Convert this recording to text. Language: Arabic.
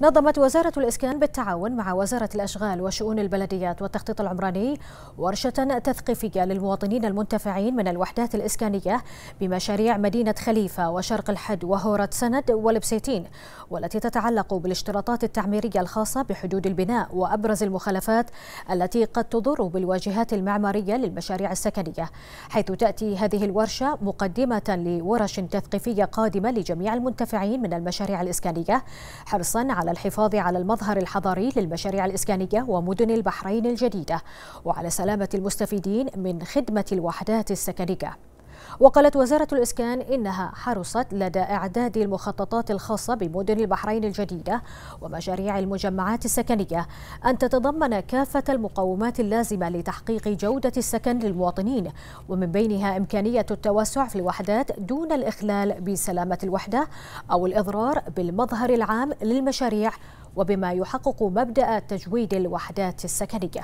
نظمت وزارة الإسكان بالتعاون مع وزارة الأشغال وشؤون البلديات والتخطيط العمراني ورشة تثقيفية للمواطنين المنتفعين من الوحدات الإسكانية بمشاريع مدينة خليفة وشرق الحد وهورة سند والبسيتين والتي تتعلق بالاشتراطات التعميرية الخاصة بحدود البناء وأبرز المخالفات التي قد تضر بالواجهات المعمارية للمشاريع السكنية حيث تأتي هذه الورشة مقدمة لورش تثقيفية قادمة لجميع المنتفعين من المشاريع الإسكانية حرصا على على الحفاظ على المظهر الحضاري للمشاريع الإسكانية ومدن البحرين الجديدة وعلى سلامة المستفيدين من خدمة الوحدات السكنية وقالت وزارة الإسكان إنها حرصت لدى إعداد المخططات الخاصة بمدن البحرين الجديدة ومشاريع المجمعات السكنية أن تتضمن كافة المقومات اللازمة لتحقيق جودة السكن للمواطنين ومن بينها إمكانية التوسع في الوحدات دون الإخلال بسلامة الوحدة أو الإضرار بالمظهر العام للمشاريع وبما يحقق مبدأ تجويد الوحدات السكنية